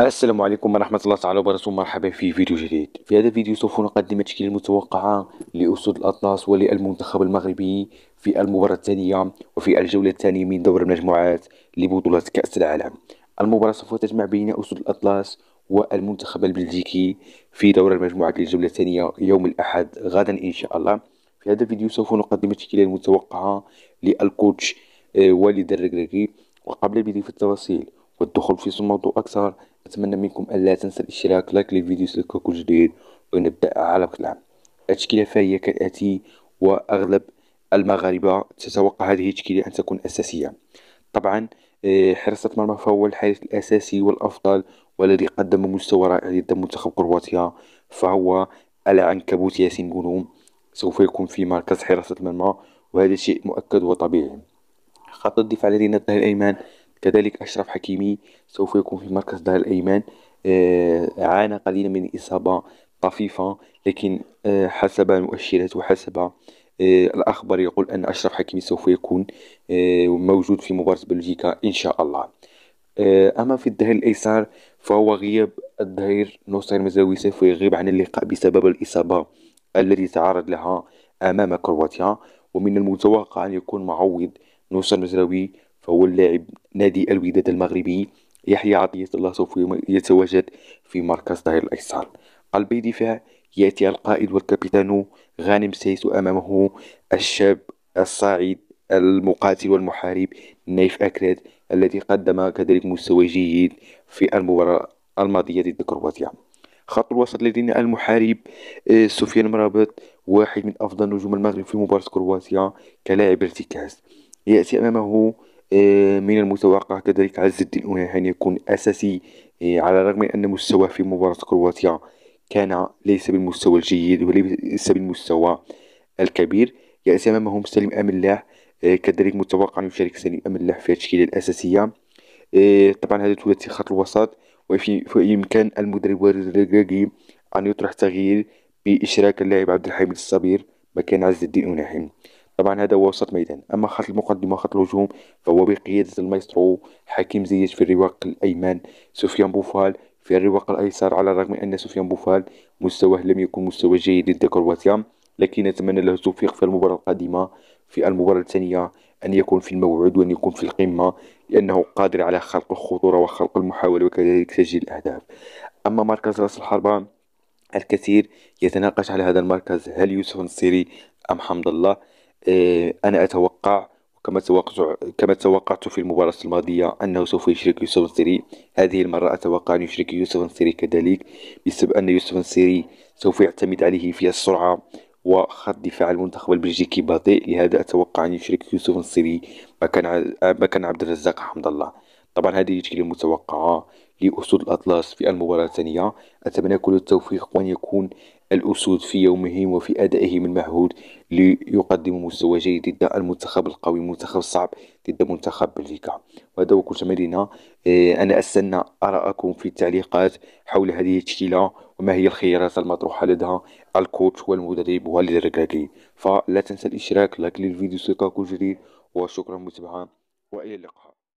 السلام عليكم ورحمة الله تعالى وبركاته مرحبا في فيديو جديد في هذا الفيديو سوف نقدم التشكيلة المتوقعة لأسود الأطلس وللمنتخب المغربي في المباراة الثانية وفي الجولة الثانية من دور المجموعات لبطولة كأس العالم المباراة سوف تجمع بين أسود الأطلس والمنتخب البلجيكي في دور المجموعات للجولة الثانية يوم الأحد غدا إن شاء الله في هذا الفيديو سوف نقدم التشكيلة المتوقعة للكوتش آه، والد الركراكي وقبل البدء في التفاصيل والدخول في الموضوع أكثر أتمنى منكم ألا تنسى الاشتراك لايك للفيديو سلك كل جديد ونبدأ على العام التشكيلة فهي كالآتي وأغلب المغاربة تتوقع هذه التشكيلة أن تكون أساسية طبعا آه، حراسة مرمى فهو الحارس الأساسي والأفضل والذي قدم مستوى رائع ضد منتخب كرواتيا فهو العنكبوت ياسين بونوم سوف يكون في مركز حراسة المرمى وهذا شيء مؤكد وطبيعي خط الدفاع لدينا الظهير الأيمن كذلك أشرف حكيمي سوف يكون في مركز ظهر الأيمن آه، عانى قليلا من إصابة طفيفة لكن آه، حسب المؤشرات وحسب آه، الأخبار يقول أن أشرف حكيمي سوف يكون موجود في مباراة بلجيكا إن شاء الله أما في الظهير الأيسر فهو غياب الظهير نصير مزاوي سوف يغيب عن اللقاء بسبب الإصابة التي تعرض لها أمام كرواتيا ومن المتوقع أن يكون معوض نصر مزاوي فهو اللاعب نادي الوداد المغربي يحيى عطية الله سوف يتواجد في مركز ظهير الأيسر قلبي دفاع يأتي القائد والكابتن غانم سيسو أمامه الشاب الصاعد المقاتل والمحارب نايف أكراد الذي قدم كذلك مستوى جيد في المباراة الماضية ضد كرواتيا خط الوسط لدينا المحارب آه، سفيان مرابط واحد من أفضل نجوم المغرب في مباراة كرواتيا كلاعب ارتكاز يأتي أمامه آه، من المتوقع كذلك عز الدين أونانا أن يكون أساسي آه، على الرغم من أن مستواه في مباراة كرواتيا كان ليس بالمستوى الجيد وليس بالمستوى الكبير يأتي أمامهم سليم أم الله آه، كذلك متوقع أن يشارك سليم أم الله في التشكيلة الأساسية طبعا هذا ثلاثي خط الوسط يمكن المدرب الرجاجي أن يطرح تغيير بإشراك اللاعب عبد الحميد الصبير مكان عز الدين أوناحي طبعا هذا هو وسط ميدان أما خط المقدمة خط الهجوم فهو بقيادة المايسترو حكيم زياش في الرواق الأيمن سفيان بوفال في الرواق الأيسر على الرغم أن سفيان بوفال مستواه لم يكن مستوى جيد ضد كرواتيا لكن نتمنى له التوفيق في المباراة القادمة في المباراة الثانية أن يكون في الموعد وأن يكون في القمة لأنه قادر على خلق الخطورة وخلق المحاولة وكذلك تسجيل الأهداف أما مركز رأس الحربة الكثير يتناقش على هذا المركز هل يوسف النصيري أم حمد الله آه، أنا أتوقع كما توقعت كما توقعت في المباراة الماضية أنه سوف يشرك يوسف السيري هذه المرة أتوقع أن يشرك يوسف السيري كذلك بسبب أن يوسف السيري سوف يعتمد عليه في السرعة وخط دفاع المنتخب البلجيكي بطيء لهذا أتوقع أن يشرك يوسف السيري مكان مكان عبد الرزاق حمد الله طبعا هذه تشكيلة متوقعة لأسود الأطلس في المباراة الثانية أتمنى كل التوفيق وأن يكون الأسود في يومهم وفي أدائه من ليقدموا مستوى جيد ضد المنتخب القوي منتخب صعب ضد منتخب بلجيكا وهذا هو كل تمارينا آه، أنا أستنى آراءكم في التعليقات حول هذه التشكيلة وما هي الخيارات المطروحة لدها الكوتش والمدرب والركراكي فلا تنسى الاشتراك لايك للفيديو سيكاكو جديد وشكرا متابعة وإلى اللقاء